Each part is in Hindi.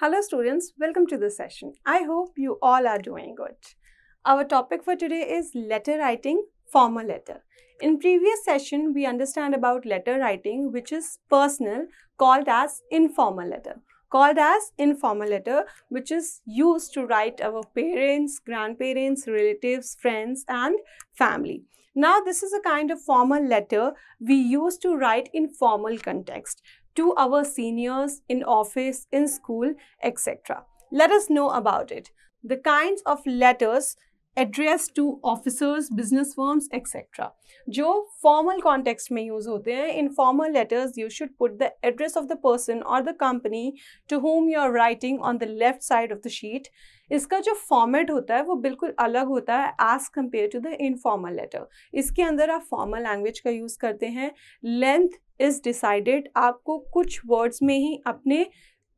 Hello students, welcome to this session. I hope you all are doing good. Our topic for today is letter writing, formal letter. In previous session, we understand about letter writing which is personal called as informal letter called as informal letter which is used to write our parents, grandparents, relatives, friends and family. Now this is a kind of formal letter we use to write in formal context to our seniors in office, in school, etc. Let us know about it. The kinds of letters addressed to officers, business firms, etc. Jo formal context may use hote In formal letters, you should put the address of the person or the company to whom you are writing on the left side of the sheet. इसका जो फॉर्मेट होता है वो बिल्कुल अलग होता है as compared to the informal letter इसके अंदर आप फॉर्मल लैंग्वेज का यूज़ करते हैं लेंथ इज़ डिसाइडेड आपको कुछ वर्ड्स में ही अपने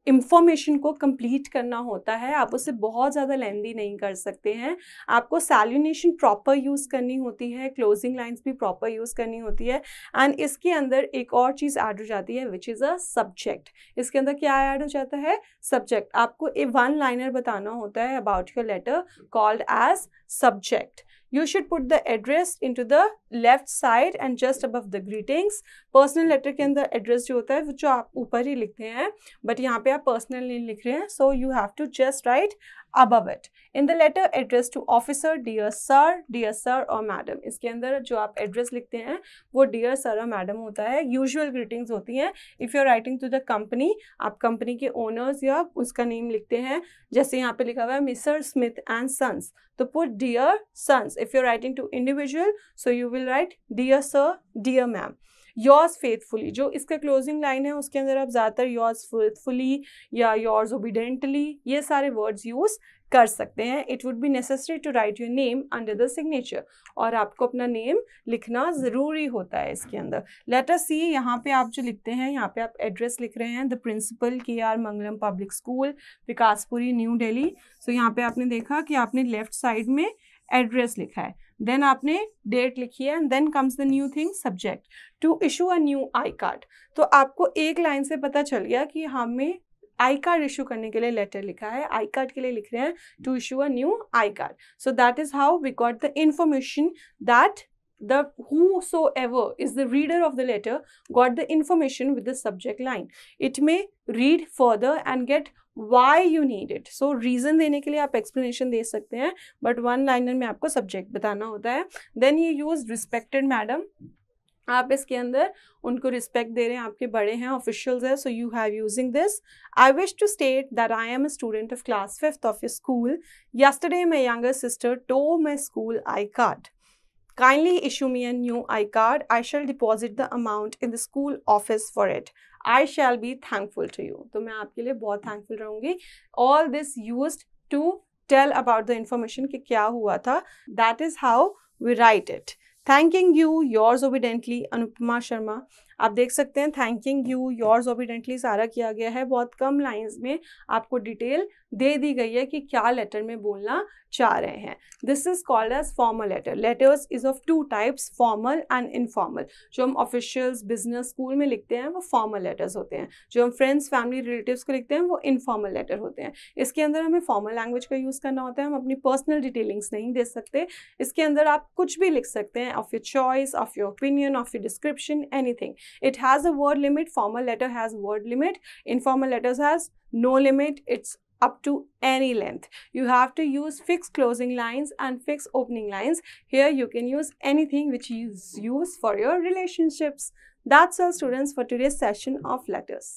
इंफॉर्मेशन को कंप्लीट करना होता है आप उसे बहुत ज़्यादा लेंदी नहीं कर सकते हैं आपको सैल्यूनेशन प्रॉपर यूज़ करनी होती है क्लोजिंग लाइंस भी प्रॉपर यूज़ करनी होती है एंड इसके अंदर एक और चीज़ ऐड हो जाती है विच इज़ अ सब्जेक्ट इसके अंदर क्या ऐड हो जाता है सब्जेक्ट आपको ए वन लाइनर बताना होता है about your letter called as subject you should put the address into the left side and just above the greetings. Personal letter can the address jo hota hai, which you have upper hi likhte hai, but yahan pe aap personal nahi likh rahe So you have to just write above it in the letter address to officer dear sir dear sir और मैडम इसके अंदर जो आप एड्रेस लिखते हैं वो डियर सर और मैडम होता है यूजल ग्रीटिंग्स होती हैं if you are writing to the company आप कंपनी के ओनर्स या उसका नेम लिखते हैं जैसे यहाँ पे लिखा हुआ है मिसर स्मिथ एंड सन्स तो put dear sons if you are writing to individual so you will write dear sir dear ma'am yours faithfully जो इसका क्लोजिंग लाइन है उसके अंदर आप ज़्यादातर योर्स फेथफुली या योर्स ओबिडेंटली ये सारे वर्ड्स यूज़ कर सकते हैं it would be necessary to write your name under the signature और आपको अपना नेम लिखना ज़रूरी होता है इसके अंदर लेटर सी यहाँ पे आप जो लिखते हैं यहाँ पे आप एड्रेस लिख रहे हैं the principal K R Mangalam public school Vikaspuri new Delhi so यहाँ पे आपने देखा कि आपने लेफ्ट साइड में एड्रेस लिखा है देन आपने डेट लिखी है and then comes the new thing subject to issue a new I card तो आपको एक लाइन से पता चल गया कि हमें आई कार्ड इशू करने के लिए लेटर लिखा है आई कार्ड के लिए लिख रहे हैं to issue a new I card so that is how we got the information that so ever is the reader of the letter got the information with the subject line it may read further and get why you need it so reason देने के लिए आप एक्सप्लेनेशन दे सकते हैं बट वन लाइनर में आपको सब्जेक्ट बताना होता है then you use respected madam आप इसके अंदर उनको रिस्पेक्ट दे रहे हैं आपके बड़े हैं ऑफिशियल्स हैं so you have using this I wish to state that I am a student of class fifth of school yesterday my younger sister tore my school I card Kindly issue me a new iCard. I shall deposit the amount in the school office for it. I shall be thankful to you तो मैं आपके लिए बहुत थैंकफुल रहूँगी all this use to tell about the information कि क्या हुआ था that is how we write it thanking you yours obediently Anupama Sharma आप देख सकते हैं थैंकिंग यू योर्स ओबिडेंटली सारा किया गया है बहुत कम लाइंस में आपको डिटेल दे दी गई है कि क्या लेटर में बोलना चाह रहे हैं this is called as formal letter letters is of two types formal and informal जो हम ऑफिशियल्स बिजनेस स्कूल में लिखते हैं वो फॉर्मल लेटर्स होते हैं जो हम फ्रेंड्स फैमिली रिलेटिव्स को लिखते हैं वो इनफॉर्मल लेटर होते हैं इसके अंदर हमें फॉर्मल लैंग्वेज का यूज़ करना होता है हम अपनी पर्सनल डिटेलिंग्स नहीं दे सकते इसके अंदर आप कुछ भी लिख सकते हैं of your choice, of your opinion, of your description, anything. It has a word limit. Formal letter has word limit. Informal letters has no limit. It's up to any length. You have to use fixed closing lines and fixed opening lines. Here you can use anything which you use for your relationships. That's all students for today's session of letters.